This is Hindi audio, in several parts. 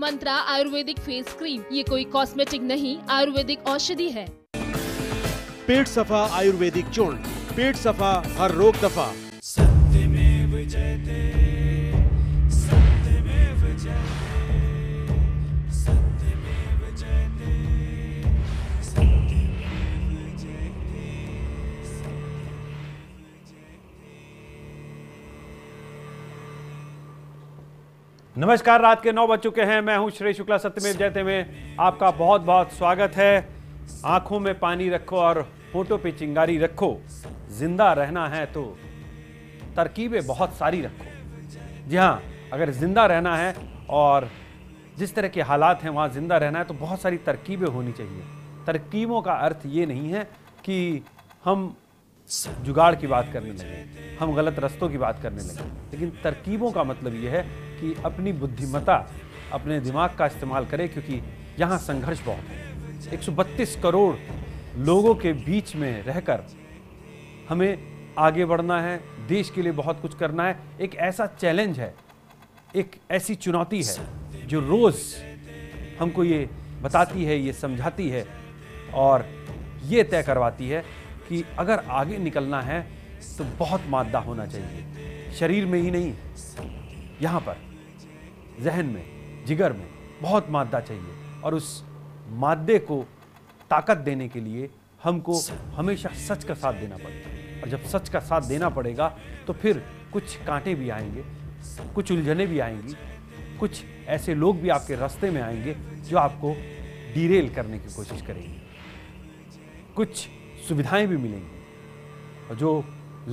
मंत्रा आयुर्वेदिक फेस क्रीम ये कोई कॉस्मेटिक नहीं आयुर्वेदिक औषधि है पेट सफा आयुर्वेदिक चूर्ण पेट सफा हर रोग दफा नमस्कार रात के नौ बज चुके हैं मैं हूं श्री शुक्ला सत्यमेव जयते में आपका बहुत बहुत स्वागत है आंखों में पानी रखो और फोटो पे चिंगारी रखो जिंदा रहना है तो तरकीबें बहुत सारी रखो जी हाँ अगर जिंदा रहना है और जिस तरह के हालात हैं वहाँ जिंदा रहना है तो बहुत सारी तरकीबें होनी चाहिए तरकीबों का अर्थ ये नहीं है कि हम जुगाड़ की बात करने लगे हम गलत रस्तों की बात करने लगे लेकिन तरकीबों का मतलब ये है कि अपनी बुद्धिमता अपने दिमाग का इस्तेमाल करें क्योंकि यहाँ संघर्ष बहुत है एक करोड़ लोगों के बीच में रहकर हमें आगे बढ़ना है देश के लिए बहुत कुछ करना है एक ऐसा चैलेंज है एक ऐसी चुनौती है जो रोज़ हमको ये बताती है ये समझाती है और ये तय करवाती है कि अगर आगे निकलना है तो बहुत मादा होना चाहिए शरीर में ही नहीं यहाँ पर जहन में जिगर में बहुत मादा चाहिए और उस मादे को ताकत देने के लिए हमको हमेशा सच का साथ देना पड़ता है और जब सच का साथ देना पड़ेगा तो फिर कुछ कांटे भी आएंगे कुछ उलझने भी आएंगी कुछ ऐसे लोग भी आपके रास्ते में आएंगे जो आपको डीरेल करने की कोशिश करेंगे कुछ सुविधाएं भी मिलेंगी और जो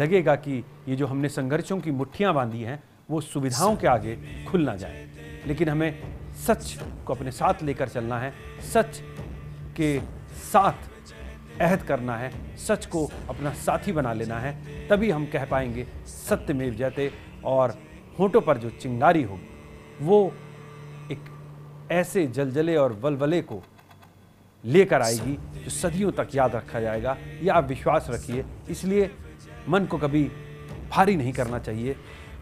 लगेगा कि ये जो हमने संघर्षों की मुठ्ठियाँ बांधी हैं वो सुविधाओं के आगे खुल ना जाए लेकिन हमें सच को अपने साथ लेकर चलना है सच के साथ अहद करना है सच को अपना साथी बना लेना है तभी हम कह पाएंगे सत्य में जयते और होठों पर जो चिंगारी हो वो एक ऐसे जलजले और वलवले को लेकर आएगी जो सदियों तक याद रखा जाएगा या आप विश्वास रखिए इसलिए मन को कभी भारी नहीं करना चाहिए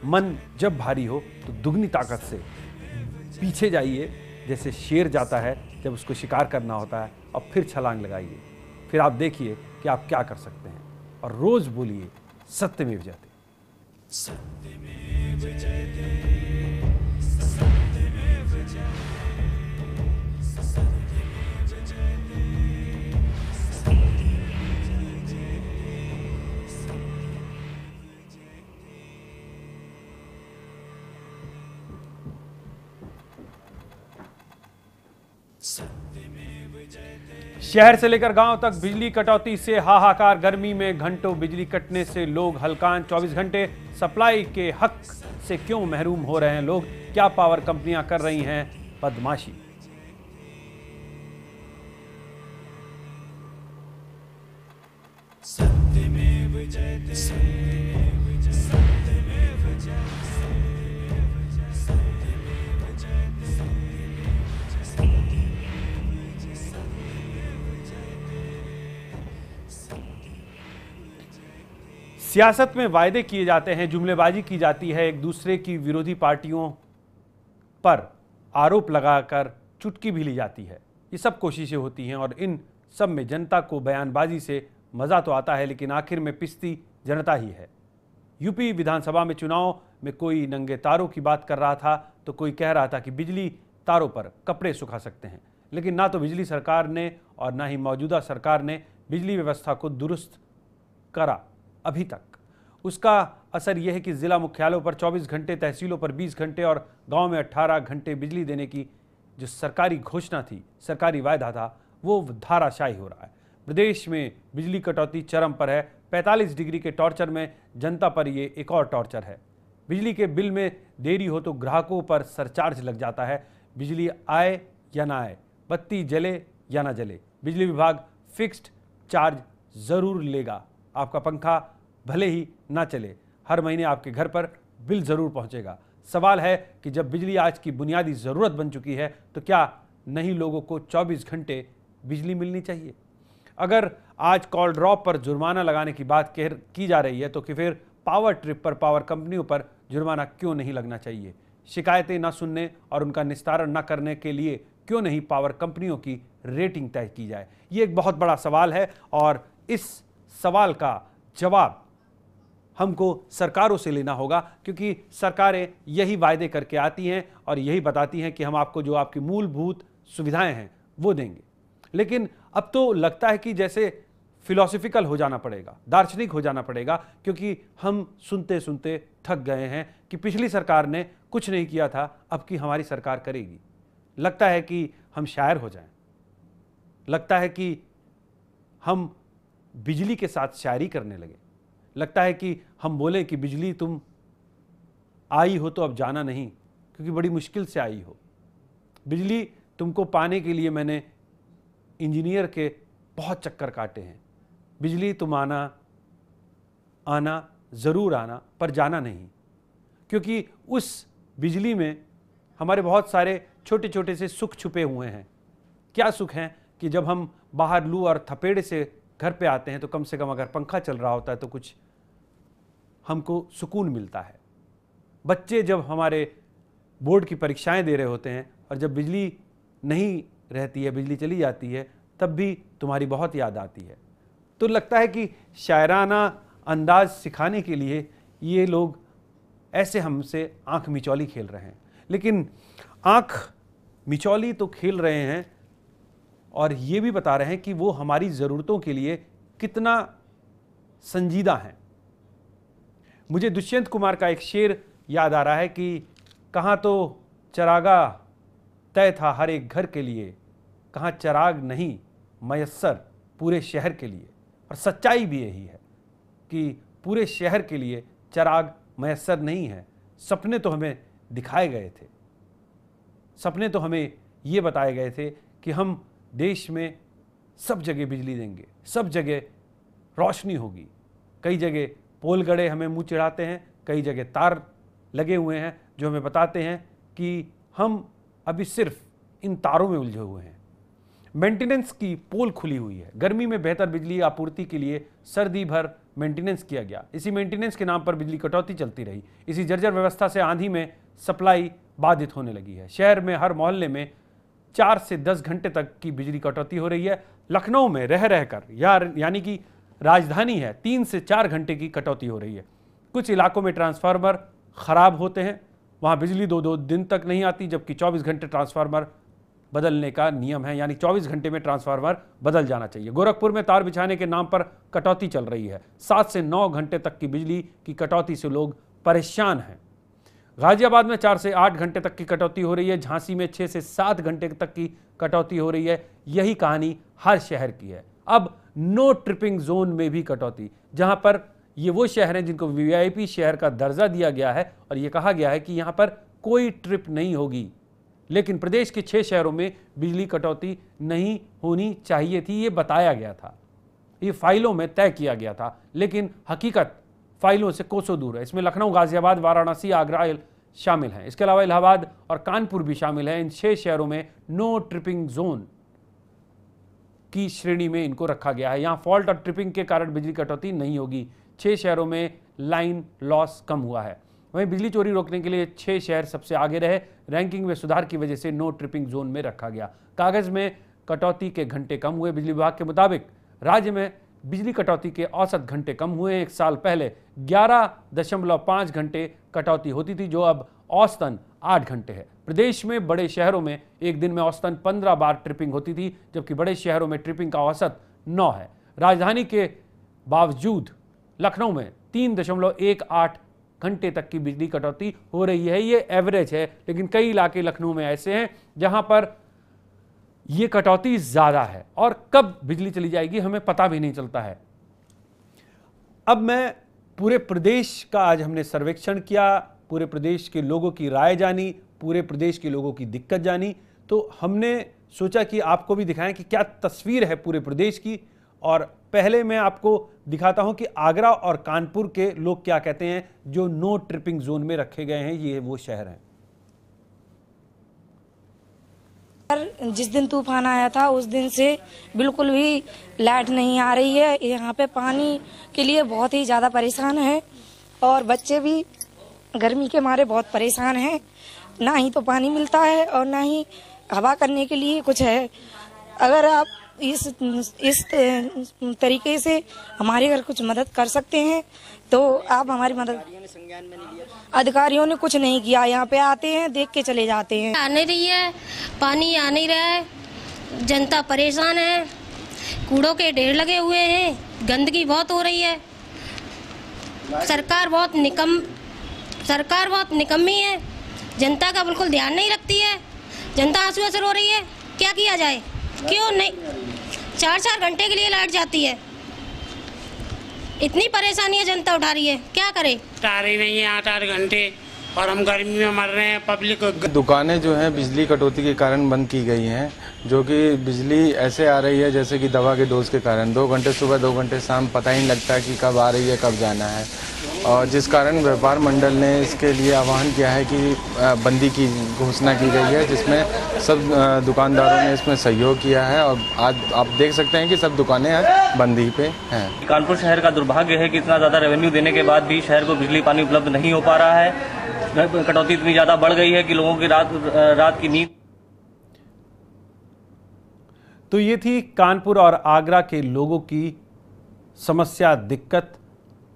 मन जब भारी हो तो दुगनी ताकत से पीछे जाइए जैसे शेर जाता है जब उसको शिकार करना होता है और फिर छलांग लगाइए फिर आप देखिए कि आप क्या कर सकते हैं और रोज़ बोलिए सत्य में विजयते सत्य में विजयते शहर से लेकर गांव तक बिजली कटौती से हाहाकार गर्मी में घंटों बिजली कटने से लोग हलकान 24 घंटे सप्लाई के हक से क्यों महरूम हो रहे हैं लोग क्या पावर कंपनियां कर रही हैं बदमाशी सत्य में सियासत में वायदे किए जाते हैं जुमलेबाजी की जाती है एक दूसरे की विरोधी पार्टियों पर आरोप लगाकर चुटकी भी ली जाती है ये सब कोशिशें होती हैं और इन सब में जनता को बयानबाजी से मज़ा तो आता है लेकिन आखिर में पिस्ती जनता ही है यूपी विधानसभा में चुनाव में कोई नंगे तारों की बात कर रहा था तो कोई कह रहा था कि बिजली तारों पर कपड़े सुखा सकते हैं लेकिन ना तो बिजली सरकार ने और ना ही मौजूदा सरकार ने बिजली व्यवस्था को दुरुस्त करा अभी तक उसका असर यह है कि जिला मुख्यालयों पर 24 घंटे तहसीलों पर 20 घंटे और गांव में 18 घंटे बिजली देने की जो सरकारी घोषणा थी सरकारी वायदा था वो धाराशाही हो रहा है प्रदेश में बिजली कटौती चरम पर है 45 डिग्री के टॉर्चर में जनता पर ये एक और टॉर्चर है बिजली के बिल में देरी हो तो ग्राहकों पर सरचार्ज लग जाता है बिजली आए या ना आए बत्ती जले या ना जले बिजली विभाग फिक्स्ड चार्ज ज़रूर लेगा आपका पंखा भले ही ना चले हर महीने आपके घर पर बिल ज़रूर पहुंचेगा सवाल है कि जब बिजली आज की बुनियादी ज़रूरत बन चुकी है तो क्या नहीं लोगों को 24 घंटे बिजली मिलनी चाहिए अगर आज कॉल ड्रॉप पर जुर्माना लगाने की बात कह की जा रही है तो कि फिर पावर ट्रिप पर पावर कंपनियों पर जुर्माना क्यों नहीं लगना चाहिए शिकायतें ना सुनने और उनका निस्तारण न करने के लिए क्यों नहीं पावर कंपनियों की रेटिंग तय की जाए ये एक बहुत बड़ा सवाल है और इस सवाल का जवाब हमको सरकारों से लेना होगा क्योंकि सरकारें यही वायदे करके आती हैं और यही बताती हैं कि हम आपको जो आपकी मूलभूत सुविधाएं हैं वो देंगे लेकिन अब तो लगता है कि जैसे फिलोसफिकल हो जाना पड़ेगा दार्शनिक हो जाना पड़ेगा क्योंकि हम सुनते सुनते थक गए हैं कि पिछली सरकार ने कुछ नहीं किया था अब की हमारी सरकार करेगी लगता है कि हम शायर हो जाएं लगता है कि हम बिजली के साथ शायरी करने लगे लगता है कि हम बोलें कि बिजली तुम आई हो तो अब जाना नहीं क्योंकि बड़ी मुश्किल से आई हो बिजली तुमको पाने के लिए मैंने इंजीनियर के बहुत चक्कर काटे हैं बिजली तुम आना आना ज़रूर आना पर जाना नहीं क्योंकि उस बिजली में हमारे बहुत सारे छोटे छोटे से सुख छुपे हुए हैं क्या सुख हैं कि जब हम बाहर लू और थपेड़े से घर पे आते हैं तो कम से कम अगर पंखा चल रहा होता है तो कुछ हमको सुकून मिलता है बच्चे जब हमारे बोर्ड की परीक्षाएं दे रहे होते हैं और जब बिजली नहीं रहती है बिजली चली जाती है तब भी तुम्हारी बहुत याद आती है तो लगता है कि शायराना अंदाज सिखाने के लिए ये लोग ऐसे हमसे आँख मिचौली खेल रहे हैं लेकिन आँख मिचौली तो खेल रहे हैं और ये भी बता रहे हैं कि वो हमारी ज़रूरतों के लिए कितना संजीदा हैं मुझे दुष्यंत कुमार का एक शेर याद आ रहा है कि कहाँ तो चरागा तय था हर एक घर के लिए कहाँ चराग नहीं मैसर पूरे शहर के लिए और सच्चाई भी यही है कि पूरे शहर के लिए चराग मैसर नहीं है सपने तो हमें दिखाए गए थे सपने तो हमें ये बताए गए थे कि हम देश में सब जगह बिजली देंगे सब जगह रोशनी होगी कई जगह पोल गड़े हमें मुँह चिढ़ाते हैं कई जगह तार लगे हुए हैं जो हमें बताते हैं कि हम अभी सिर्फ इन तारों में उलझे हुए हैं मेंटेनेंस की पोल खुली हुई है गर्मी में बेहतर बिजली आपूर्ति के लिए सर्दी भर मेंटेनेंस किया गया इसी मेंटेनेंस के नाम पर बिजली कटौती चलती रही इसी जर्जर व्यवस्था से आंधी में सप्लाई बाधित होने लगी है शहर में हर मोहल्ले में चार से दस घंटे तक की बिजली कटौती हो रही है लखनऊ में रह रहकर या यानी कि राजधानी है तीन से चार घंटे की कटौती हो रही है कुछ इलाकों में ट्रांसफार्मर ख़राब होते हैं वहाँ बिजली दो दो दिन तक नहीं आती जबकि 24 घंटे ट्रांसफार्मर बदलने का नियम है यानी 24 घंटे में ट्रांसफार्मर बदल जाना चाहिए गोरखपुर में तार बिछाने के नाम पर कटौती चल रही है सात से नौ घंटे तक की बिजली की कटौती से लोग परेशान हैं गाजियाबाद में चार से आठ घंटे तक की कटौती हो रही है झांसी में छः से सात घंटे तक की कटौती हो रही है यही कहानी हर शहर की है अब नो ट्रिपिंग जोन में भी कटौती जहां पर ये वो शहर हैं जिनको वीआईपी शहर का दर्जा दिया गया है और ये कहा गया है कि यहाँ पर कोई ट्रिप नहीं होगी लेकिन प्रदेश के छः शहरों में बिजली कटौती नहीं होनी चाहिए थी ये बताया गया था ये फाइलों में तय किया गया था लेकिन हकीकत फाइलों से कोसों दूर है इसमें लखनऊ गाजियाबाद वाराणसी आगरा शामिल हैं इसके अलावा इलाहाबाद और कानपुर भी शामिल हैं इन छह शहरों में नो ट्रिपिंग जोन की श्रेणी में इनको रखा गया है यहाँ फॉल्ट और ट्रिपिंग के कारण बिजली कटौती नहीं होगी छः शहरों में लाइन लॉस कम हुआ है वहीं बिजली चोरी रोकने के लिए छः शहर सबसे आगे रहे रैंकिंग में सुधार की वजह से नो ट्रिपिंग जोन में रखा गया कागज़ में कटौती के घंटे कम हुए बिजली विभाग के मुताबिक राज्य में बिजली कटौती के औसत घंटे कम हुए एक साल पहले 11.5 घंटे कटौती होती थी जो अब औसतन 8 घंटे है प्रदेश में बड़े शहरों में एक दिन में औसतन 15 बार ट्रिपिंग होती थी जबकि बड़े शहरों में ट्रिपिंग का औसत 9 है राजधानी के बावजूद लखनऊ में तीन दशमलव एक आठ घंटे तक की बिजली कटौती हो रही है ये एवरेज है लेकिन कई इलाके लखनऊ में ऐसे हैं जहाँ पर ये कटौती ज़्यादा है और कब बिजली चली जाएगी हमें पता भी नहीं चलता है अब मैं पूरे प्रदेश का आज हमने सर्वेक्षण किया पूरे प्रदेश के लोगों की राय जानी पूरे प्रदेश के लोगों की दिक्कत जानी तो हमने सोचा कि आपको भी दिखाएं कि क्या तस्वीर है पूरे प्रदेश की और पहले मैं आपको दिखाता हूं कि आगरा और कानपुर के लोग क्या कहते हैं जो नो ट्रिपिंग जोन में रखे गए हैं ये वो शहर हैं पर जिस दिन तूफान आया था उस दिन से बिल्कुल भी लाइट नहीं आ रही है यहाँ पे पानी के लिए बहुत ही ज़्यादा परेशान है और बच्चे भी गर्मी के मारे बहुत परेशान हैं ना ही तो पानी मिलता है और ना ही हवा करने के लिए कुछ है अगर आप इस इस तरीके से हमारे घर कुछ मदद कर सकते हैं तो आप हमारी मदद अधिकारियों ने कुछ नहीं किया यहाँ पे आते हैं देख के चले जाते हैं आ नहीं रही है पानी आ नहीं रहा है जनता परेशान है कूड़ों के ढेर लगे हुए हैं गंदगी बहुत हो रही है सरकार बहुत निकम सरकार बहुत निकम्मी है जनता का बिल्कुल ध्यान नहीं रखती है जनता आंसू असर हो रही है क्या किया जाए क्यों नहीं चार चार घंटे के लिए लाइट जाती है इतनी परेशानियाँ जनता उठा रही है क्या करे उठा रही नहीं है आठ आठ घंटे और हम गर्मी में मर रहे हैं पब्लिक दुकानें जो हैं बिजली कटौती के कारण बंद की गई हैं जो कि बिजली ऐसे आ रही है जैसे कि दवा के डोज के कारण दो घंटे सुबह दो घंटे शाम पता ही नहीं लगता कि कब आ रही है कब जाना है और जिस कारण व्यापार मंडल ने इसके लिए आह्वान किया है कि बंदी की घोषणा की गई है जिसमें सब दुकानदारों ने इसमें सहयोग किया है और आज आप देख सकते हैं कि सब दुकानें आज बंदी पे हैं कानपुर शहर का दुर्भाग्य है कि इतना ज़्यादा रेवेन्यू देने के बाद भी शहर को बिजली पानी उपलब्ध नहीं हो पा रहा है कटौती इतनी ज़्यादा बढ़ गई है कि लोगों की रात रात की नींद तो ये थी कानपुर और आगरा के लोगों की समस्या दिक्कत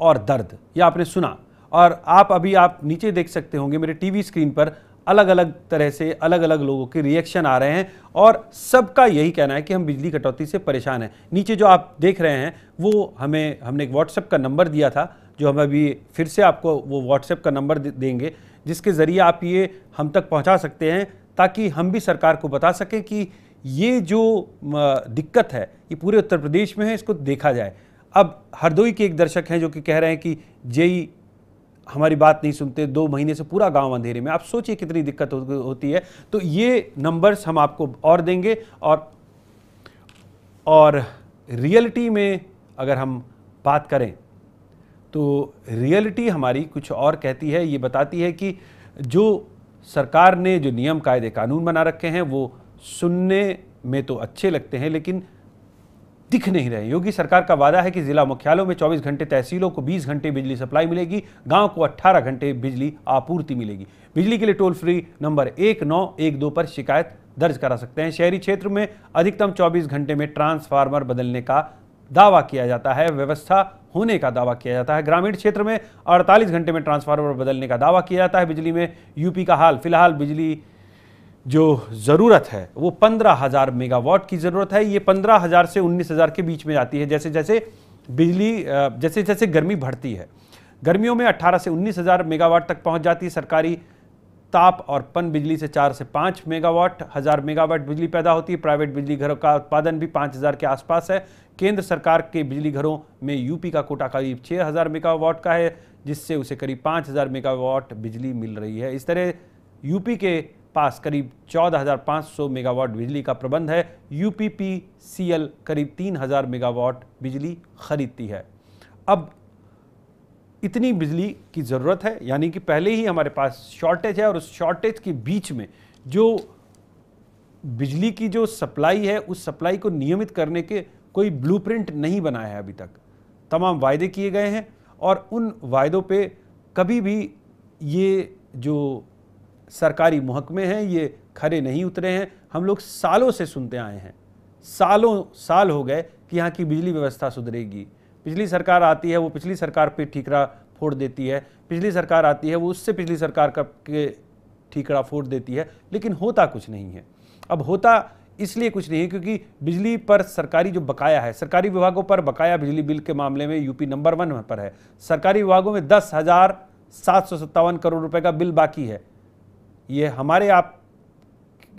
और दर्द ये आपने सुना और आप अभी आप नीचे देख सकते होंगे मेरे टीवी स्क्रीन पर अलग अलग तरह से अलग अलग लोगों के रिएक्शन आ रहे हैं और सबका यही कहना है कि हम बिजली कटौती से परेशान हैं नीचे जो आप देख रहे हैं वो हमें हमने एक व्हाट्सएप का नंबर दिया था जो हम अभी फिर से आपको वो व्हाट्सएप का नंबर देंगे जिसके ज़रिए आप ये हम तक पहुँचा सकते हैं ताकि हम भी सरकार को बता सकें कि ये जो दिक्कत है ये पूरे उत्तर प्रदेश में है इसको देखा जाए अब हरदोई के एक दर्शक हैं जो कि कह रहे हैं कि जेई हमारी बात नहीं सुनते दो महीने से पूरा गांव अंधेरे में आप सोचिए कितनी दिक्कत हो, होती है तो ये नंबर्स हम आपको और देंगे और और रियलिटी में अगर हम बात करें तो रियलिटी हमारी कुछ और कहती है ये बताती है कि जो सरकार ने जो नियम कायदे कानून बना रखे हैं वो सुनने में तो अच्छे लगते हैं लेकिन दिख नहीं रहे योगी सरकार का वादा है कि जिला मुख्यालयों में 24 घंटे तहसीलों को 20 घंटे बिजली सप्लाई मिलेगी गांव को 18 घंटे बिजली आपूर्ति मिलेगी बिजली के लिए टोल फ्री नंबर एक नौ एक दो पर शिकायत दर्ज करा सकते हैं शहरी क्षेत्र में अधिकतम चौबीस घंटे में ट्रांसफार्मर बदलने का दावा किया जाता है व्यवस्था होने का दावा किया जाता है ग्रामीण क्षेत्र में अड़तालीस घंटे में ट्रांसफार्मर बदलने का दावा किया जाता है बिजली में यूपी का हाल फिलहाल बिजली जो ज़रूरत है वो पंद्रह हज़ार मेगावाट की ज़रूरत है ये पंद्रह हज़ार से उन्नीस हज़ार के बीच में आती है जैसे जैसे बिजली जैसे जैसे गर्मी बढ़ती है गर्मियों में अट्ठारह से उन्नीस हज़ार मेगावाट तक पहुँच जाती है सरकारी ताप और पन बिजली से चार से पाँच मेगावाट हज़ार मेगावाट बिजली पैदा होती है प्राइवेट बिजली घरों का उत्पादन भी पाँच हज़ार के आसपास है केंद्र सरकार के बिजली घरों में यूपी का कोटा करीब छः हज़ार मेगावाट का है जिससे उसे करीब पाँच हज़ार मेगावाट बिजली मिल रही है इस तरह यूपी के पास करीब 14,500 मेगावाट बिजली का प्रबंध है यूपीपीसीएल करीब 3,000 मेगावाट बिजली खरीदती है अब इतनी बिजली की ज़रूरत है यानी कि पहले ही हमारे पास शॉर्टेज है और उस शॉर्टेज के बीच में जो बिजली की जो सप्लाई है उस सप्लाई को नियमित करने के कोई ब्लूप्रिंट नहीं बनाया है अभी तक तमाम वायदे किए गए हैं और उन वायदों पे कभी भी ये जो सरकारी महकमे हैं ये खरे नहीं उतरे हैं हम लोग सालों से सुनते आए हैं सालों साल हो गए कि यहाँ की बिजली व्यवस्था सुधरेगी पिछली सरकार आती है वो पिछली सरकार पे ठीकरा फोड़ देती है पिछली सरकार आती है वो उससे पिछली सरकार का के ठीकरा फोड़ देती है लेकिन होता कुछ नहीं है अब होता इसलिए कुछ नहीं है क्योंकि बिजली पर सरकारी जो बकाया है सरकारी विभागों पर बकाया बिजली बिल के मामले में यूपी नंबर वन पर है सरकारी विभागों में दस हज़ार सात सौ सत्तावन करोड़ रुपए का बिल बाकी है ये हमारे आप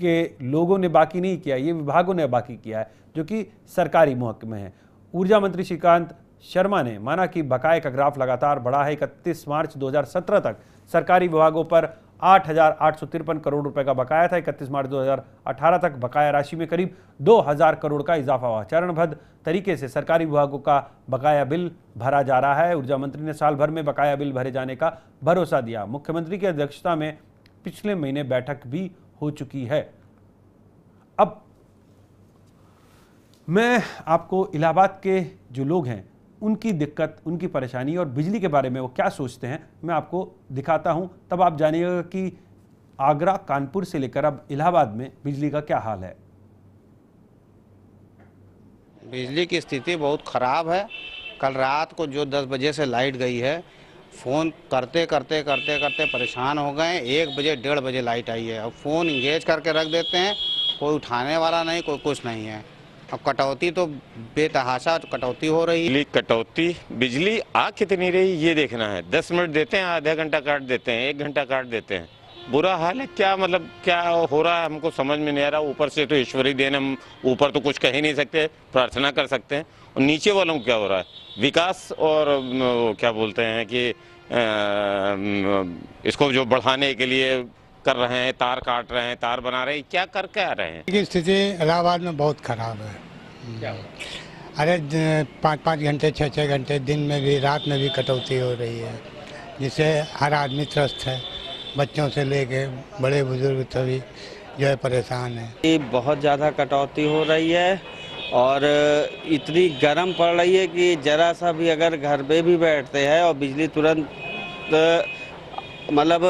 के लोगों ने बाकी नहीं किया ये विभागों ने बाकी किया है जो कि सरकारी महकमे हैं ऊर्जा मंत्री श्रीकांत शर्मा ने माना कि बकाए का ग्राफ लगातार बढ़ा है इकतीस मार्च 2017 तक सरकारी विभागों पर आठ करोड़ रुपए का बकाया था इकतीस मार्च 2018 तक बकाया राशि में करीब 2000 करोड़ का इजाफा हुआ चरणबद्ध तरीके से सरकारी विभागों का बकाया बिल भरा जा रहा है ऊर्जा मंत्री ने साल भर में बकाया बिल भरे जाने का भरोसा दिया मुख्यमंत्री की अध्यक्षता में पिछले महीने बैठक भी हो चुकी है अब मैं आपको इलाहाबाद के जो लोग हैं उनकी दिक्कत उनकी परेशानी और बिजली के बारे में वो क्या सोचते हैं मैं आपको दिखाता हूं तब आप जानिएगा कि आगरा कानपुर से लेकर अब इलाहाबाद में बिजली का क्या हाल है बिजली की स्थिति बहुत ख़राब है कल रात को जो 10 बजे से लाइट गई है फ़ोन करते करते करते करते परेशान हो गए एक बजे डेढ़ बजे लाइट आई है और फ़ोन इंगेज करके रख देते हैं कोई उठाने वाला नहीं कोई कुछ नहीं है अब कटौती तो बेतहाशा कटौती हो रही है कटौती बिजली आ कितनी रही ये देखना है दस मिनट देते हैं आधा घंटा काट देते हैं एक घंटा काट देते हैं बुरा हाल है क्या मतलब क्या हो रहा है हमको समझ में नहीं आ रहा ऊपर से तो ईश्वरी देन हम ऊपर तो कुछ कह ही नहीं सकते प्रार्थना कर सकते हैं और नीचे वालों को क्या हो रहा है विकास और क्या बोलते हैं कि इसको जो बढ़ाने के लिए कर रहे हैं तार काट रहे हैं तार बना रहे हैं क्या कर क्या रहे हैं स्थिति इलाहाबाद में बहुत खराब है अरे पाँच पाँच घंटे छः छः घंटे दिन में भी रात में भी कटौती हो रही है जिससे हर आदमी त्रस्त है बच्चों से लेके बड़े बुजुर्ग सभी जो है परेशान है ये बहुत ज़्यादा कटौती हो रही है और इतनी गर्म पड़ रही है कि ज़रा सा भी अगर घर पे भी बैठते हैं और बिजली तुरंत मतलब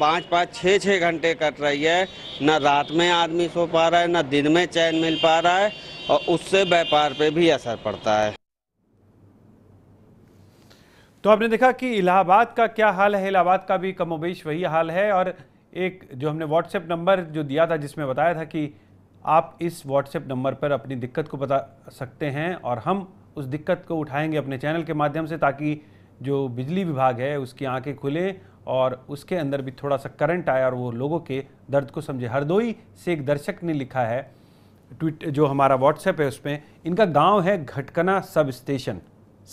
पाँच पाँच छः छः घंटे कट रही है ना रात में आदमी सो पा रहा है ना दिन में चैन मिल पा रहा है और उससे व्यापार पे भी असर पड़ता है तो आपने देखा कि इलाहाबाद का क्या हाल है इलाहाबाद का भी कमोबेश वही हाल है और एक जो हमने व्हाट्सएप नंबर जो दिया था जिसमें बताया था कि आप इस व्हाट्सएप नंबर पर अपनी दिक्कत को बता सकते हैं और हम उस दिक्कत को उठाएंगे अपने चैनल के माध्यम से ताकि जो बिजली विभाग है उसकी आंखें खुलें और उसके अंदर भी थोड़ा सा करंट आए और वो लोगों के दर्द को समझे हरदोई से एक दर्शक ने लिखा है ट्विट जो हमारा व्हाट्सएप है उसमें इनका गांव है घटकना सब स्टेशन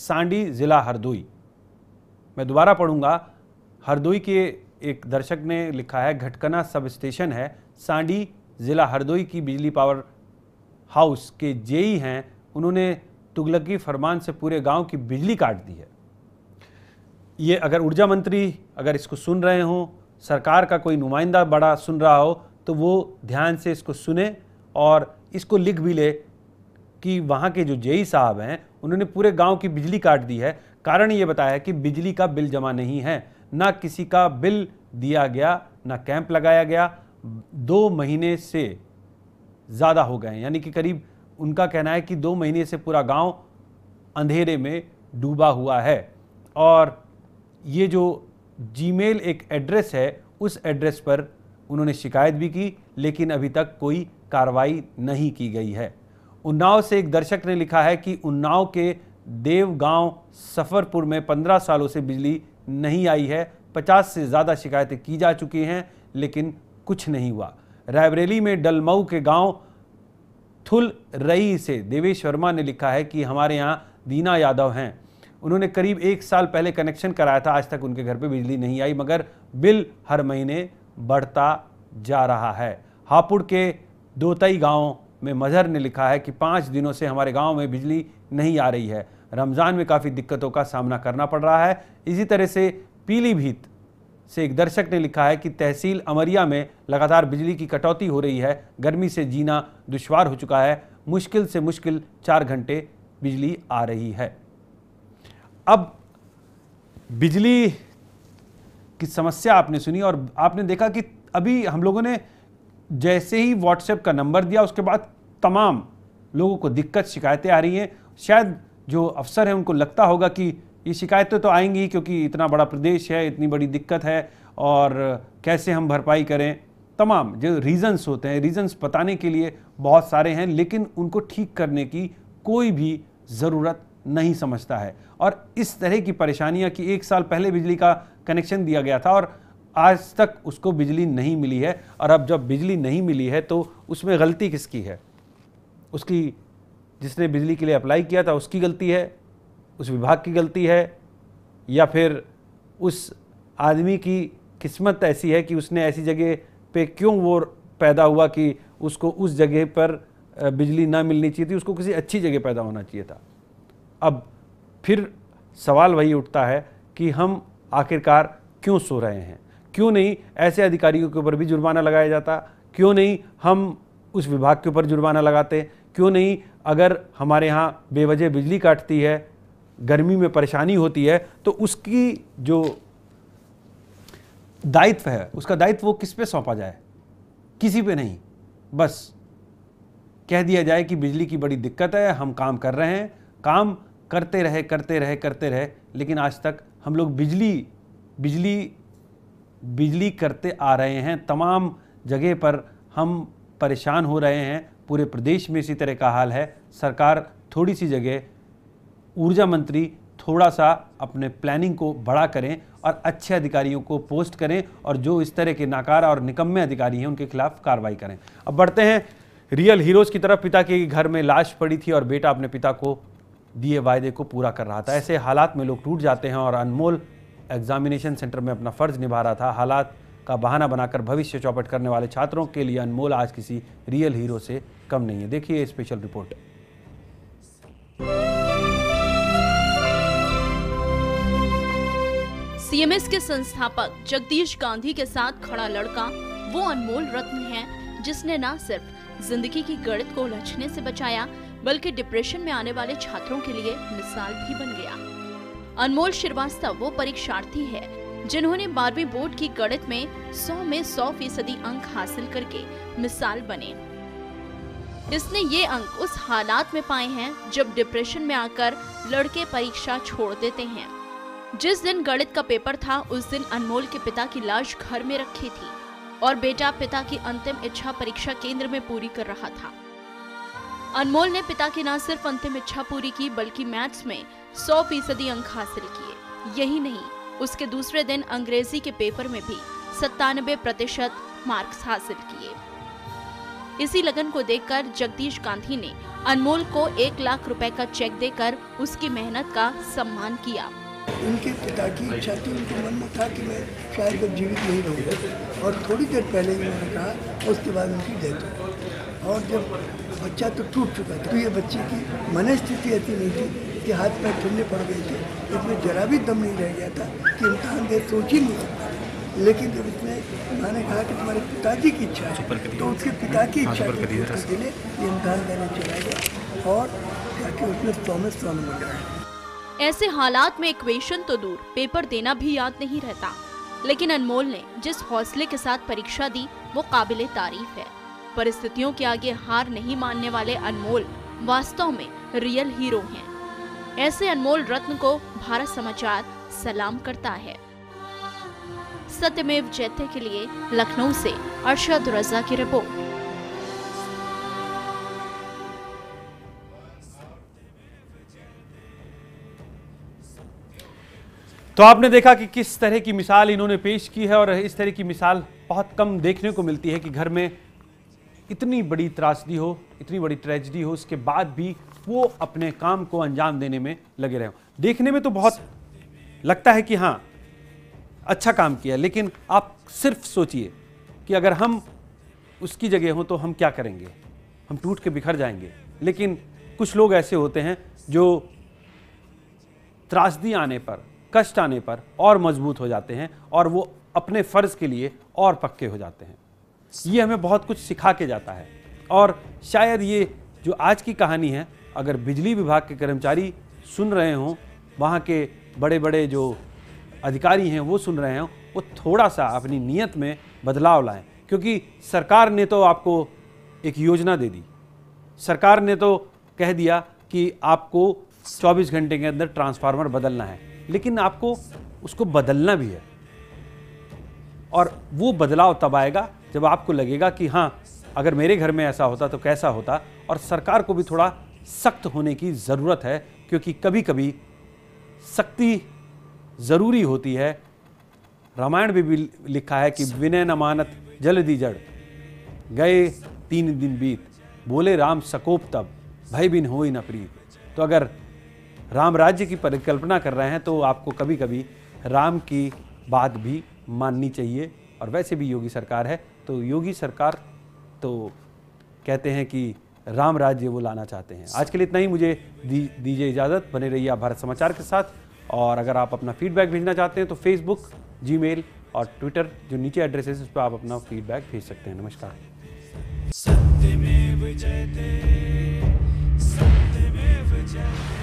सांडी ज़िला हरदोई मैं दोबारा पढ़ूंगा हरदोई के एक दर्शक ने लिखा है घटकना सब स्टेशन है सांडी ज़िला हरदोई की बिजली पावर हाउस के जेई हैं उन्होंने तुगलकी फरमान से पूरे गांव की बिजली काट दी है ये अगर ऊर्जा मंत्री अगर इसको सुन रहे हों सरकार का कोई नुमाइंदा बड़ा सुन रहा हो तो वो ध्यान से इसको सुने और इसको लिख भी ले कि वहाँ के जो जेई साहब हैं उन्होंने पूरे गांव की बिजली काट दी है कारण ये बताया कि बिजली का बिल जमा नहीं है ना किसी का बिल दिया गया ना कैंप लगाया गया दो महीने से ज़्यादा हो गए हैं यानी कि करीब उनका कहना है कि दो महीने से पूरा गांव अंधेरे में डूबा हुआ है और ये जो जीमेल एक एड्रेस है उस एड्रेस पर उन्होंने शिकायत भी की लेकिन अभी तक कोई कार्रवाई नहीं की गई है उन्नाव से एक दर्शक ने लिखा है कि उन्नाव के देवगांव सफ़रपुर में 15 सालों से बिजली नहीं आई है 50 से ज़्यादा शिकायतें की जा चुकी हैं लेकिन कुछ नहीं हुआ रायबरेली में डलमऊ के गांव थुल रई से देवेश वर्मा ने लिखा है कि हमारे यहाँ दीना यादव हैं उन्होंने करीब एक साल पहले कनेक्शन कराया था आज तक उनके घर पे बिजली नहीं आई मगर बिल हर महीने बढ़ता जा रहा है हापुड़ के दोतई गांव में मजहर ने लिखा है कि पाँच दिनों से हमारे गांव में बिजली नहीं आ रही है रमज़ान में काफ़ी दिक्कतों का सामना करना पड़ रहा है इसी तरह से पीलीभीत से एक दर्शक ने लिखा है कि तहसील अमरिया में लगातार बिजली की कटौती हो रही है गर्मी से जीना दुश्वार हो चुका है मुश्किल से मुश्किल चार घंटे बिजली आ रही है अब बिजली की समस्या आपने सुनी और आपने देखा कि अभी हम लोगों ने जैसे ही व्हाट्सएप का नंबर दिया उसके बाद तमाम लोगों को दिक्कत शिकायतें आ रही हैं शायद जो अफसर हैं उनको लगता होगा कि ये शिकायतें तो आएंगी क्योंकि इतना बड़ा प्रदेश है इतनी बड़ी दिक्कत है और कैसे हम भरपाई करें तमाम जो रीज़न्स होते हैं रीज़न्स बताने के लिए बहुत सारे हैं लेकिन उनको ठीक करने की कोई भी ज़रूरत नहीं समझता है और इस तरह की परेशानियां कि एक साल पहले बिजली का कनेक्शन दिया गया था और आज तक उसको बिजली नहीं मिली है और अब जब बिजली नहीं मिली है तो उसमें गलती किसकी है उसकी जिसने बिजली के लिए अप्लाई किया था उसकी गलती है उस विभाग की गलती है या फिर उस आदमी की किस्मत ऐसी है कि उसने ऐसी जगह पे क्यों वो पैदा हुआ कि उसको उस जगह पर बिजली ना मिलनी चाहिए थी उसको किसी अच्छी जगह पैदा होना चाहिए था अब फिर सवाल वही उठता है कि हम आखिरकार क्यों सो रहे हैं क्यों नहीं ऐसे अधिकारियों के ऊपर भी जुर्माना लगाया जाता क्यों नहीं हम उस विभाग के ऊपर जुर्माना लगाते क्यों नहीं अगर हमारे यहाँ बेवजह बिजली काटती है गर्मी में परेशानी होती है तो उसकी जो दायित्व है उसका दायित्व वो किस पे सौंपा जाए किसी पे नहीं बस कह दिया जाए कि बिजली की बड़ी दिक्कत है हम काम कर रहे हैं काम करते रहे करते रहे करते रहे लेकिन आज तक हम लोग बिजली बिजली बिजली करते आ रहे हैं तमाम जगह पर हम परेशान हो रहे हैं पूरे प्रदेश में इसी तरह का हाल है सरकार थोड़ी सी जगह ऊर्जा मंत्री थोड़ा सा अपने प्लानिंग को बड़ा करें और अच्छे अधिकारियों को पोस्ट करें और जो इस तरह के नाकार और निकम्मे अधिकारी हैं उनके खिलाफ कार्रवाई करें अब बढ़ते हैं रियल हीरोज की तरफ पिता के घर में लाश पड़ी थी और बेटा अपने पिता को दिए वायदे को पूरा कर रहा था ऐसे हालात में लोग टूट जाते हैं और अनमोल एग्जामिनेशन सेंटर में अपना फर्ज निभा रहा था हालात का बहाना बनाकर भविष्य चौपट करने वाले छात्रों के लिए अनमोल आज किसी रियल हीरो से कम नहीं है देखिए स्पेशल रिपोर्ट सीएमएस के संस्थापक जगदीश गांधी के साथ खड़ा लड़का वो अनमोल रत्न है जिसने न सिर्फ जिंदगी की गणित को उलझने से बचाया बल्कि डिप्रेशन में आने वाले छात्रों के लिए मिसाल भी बन गया अनमोल श्रीवास्तव वो परीक्षार्थी है जिन्होंने बारहवीं बोर्ड की गणित में 100 में 100 फीसदी अंक हासिल करके मिसाल बने इसने ये अंक उस हालात में पाए हैं जब डिप्रेशन में आकर लड़के परीक्षा छोड़ देते हैं जिस दिन गणित का पेपर था उस दिन अनमोल के पिता की लाश घर में रखी थी और बेटा पिता की अंतिम इच्छा परीक्षा केंद्र में पूरी कर रहा था अनमोल ने पिता की न सिर्फ अंतिम इच्छा पूरी की बल्कि मैथ्स में सौ फीसदी अंक हासिल किए यही नहीं उसके दूसरे दिन अंग्रेजी के पेपर में भी सत्तानबे प्रतिशत मार्क्स हासिल किए इसी लगन को देखकर जगदीश गांधी ने अनमोल को एक लाख रुपए का चेक देकर उसकी मेहनत का सम्मान किया उनके पिता की इच्छा थी उनके मन में था कि मैं शायद जब जीवित नहीं रहूँगा और थोड़ी देर पहले ही उन्होंने कहा उसके बाद उनकी डेथ हो और जब बच्चा तो टूट चुका था तो ये बच्चे की मन स्थिति ऐसी नहीं थी कि हाथ पैर ठंडे पड़ गए थे इसमें जरा भी दम नहीं रह गया था कि इम्तहान दे सोच ही नहीं सकता लेकिन जब इसने उन्होंने कहा कि तुम्हारे पिताजी की इच्छा है तो उसके पिता की हाँ, इच्छा के लिए ये इम्तहान देने चला गया और कि उसने प्रॉमिस हो जाए ऐसे हालात में इक्वेशन तो दूर पेपर देना भी याद नहीं रहता लेकिन अनमोल ने जिस हौसले के साथ परीक्षा दी वो काबिल तारीफ है परिस्थितियों के आगे हार नहीं मानने वाले अनमोल वास्तव में रियल हीरो हैं ऐसे अनमोल रत्न को भारत समाचार सलाम करता है सत्यमेव जैते के लिए लखनऊ से अरशद रजा की रिपोर्ट तो आपने देखा कि किस तरह की मिसाल इन्होंने पेश की है और इस तरह की मिसाल बहुत कम देखने को मिलती है कि घर में इतनी बड़ी त्रासदी हो इतनी बड़ी ट्रेजिडी हो उसके बाद भी वो अपने काम को अंजाम देने में लगे रहे हो देखने में तो बहुत लगता है कि हाँ अच्छा काम किया लेकिन आप सिर्फ सोचिए कि अगर हम उसकी जगह हों तो हम क्या करेंगे हम टूट के बिखर जाएंगे लेकिन कुछ लोग ऐसे होते हैं जो त्रासदी आने पर कष्ट आने पर और मजबूत हो जाते हैं और वो अपने फ़र्ज़ के लिए और पक्के हो जाते हैं ये हमें बहुत कुछ सिखा के जाता है और शायद ये जो आज की कहानी है अगर बिजली विभाग के कर्मचारी सुन रहे हों वहाँ के बड़े बड़े जो अधिकारी हैं वो सुन रहे हों वो थोड़ा सा अपनी नीयत में बदलाव लाएं क्योंकि सरकार ने तो आपको एक योजना दे दी सरकार ने तो कह दिया कि आपको 24 घंटे के अंदर ट्रांसफार्मर बदलना है लेकिन आपको उसको बदलना भी है और वो बदलाव तब आएगा जब आपको लगेगा कि हाँ अगर मेरे घर में ऐसा होता तो कैसा होता और सरकार को भी थोड़ा सख्त होने की ज़रूरत है क्योंकि कभी कभी सख्ती ज़रूरी होती है रामायण भी, भी लिखा है कि विनय नमानत जल दी जड़ गए तीन दिन बीत बोले राम सकोप तब भय बिन हो ही न प्रीत तो अगर राम राज्य की परिकल्पना कर रहे हैं तो आपको कभी कभी राम की बात भी माननी चाहिए और वैसे भी योगी सरकार है तो योगी सरकार तो कहते हैं कि राम राज्य वो लाना चाहते हैं आज के लिए इतना ही मुझे दी, दीजिए इजाज़त बने रहिए आप भारत समाचार के साथ और अगर आप अपना फीडबैक भेजना चाहते हैं तो फेसबुक जी और ट्विटर जो नीचे एड्रेसेस उस पर आप अपना फीडबैक भेज सकते हैं नमस्कार सत्य में विजयते सत्य में विजयते